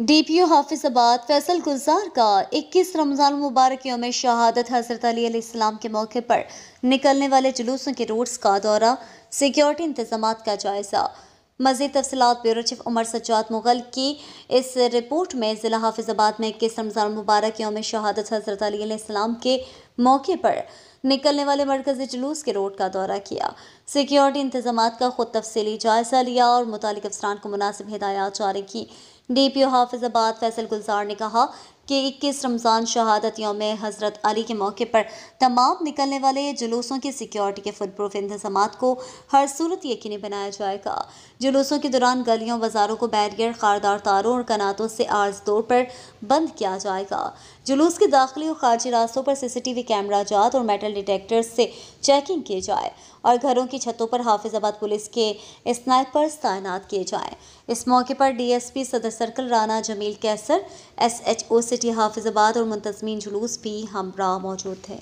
D P हाफिज़ हाफिजाबाद फैसल गुलजार का 21 रमज़ान मुबारक योम शहादत हज़रत अली के मौके पर निकलने वाले जुलूसों के रोड्स का दौरा सिक्योरिटी इंतजाम का जायज़ा मजीद तफसलत ब्यूरो चीफ उमर सज्जाद मुगल की इस रिपोर्ट में ज़िला हाफिजाबाद में इक्कीस रमज़ान मुबारक योम शहादत हज़रत अलीसम के मौके पर निकलने वाले मरकज़ी जुलूस के रोड का दौरा किया सिक्योरिटी इंतजाम का खुद तफसली जायजा लिया और मुतल अफसरान को मुनासिब हिदायत जारी की D P O Hafizabad Faisal Gulzar ने कहा कि इक्कीस रमज़ान शहादत योम हज़रत अली के मौके पर तमाम निकलने वाले जुलूसों की सिक्योरिटी के फुल प्रूफ इंतजाम को हर सूरत यकीनी बनाया जाएगा जुलूसों के दौरान गलियों बाज़ारों को बैरियर खारदार तारों और कनातों से आर्ज तौर पर बंद किया जाएगा जुलूस के दाखिली और खारजी रास्तों पर सीसीटीवी कैमरा जात और मेटल डिटेक्टर्स से चेकिंग की जाए और घरों की छतों पर हाफिजाबाद पुलिस के स्नाइपर्स तैनात किए जाएँ इस मौके पर डीएसपी सदर सर्कल राना जमील कैसर एसएचओ से सिटी हाफिजाबाद और मुंतजमीन जुलूस भी हमरा मौजूद थे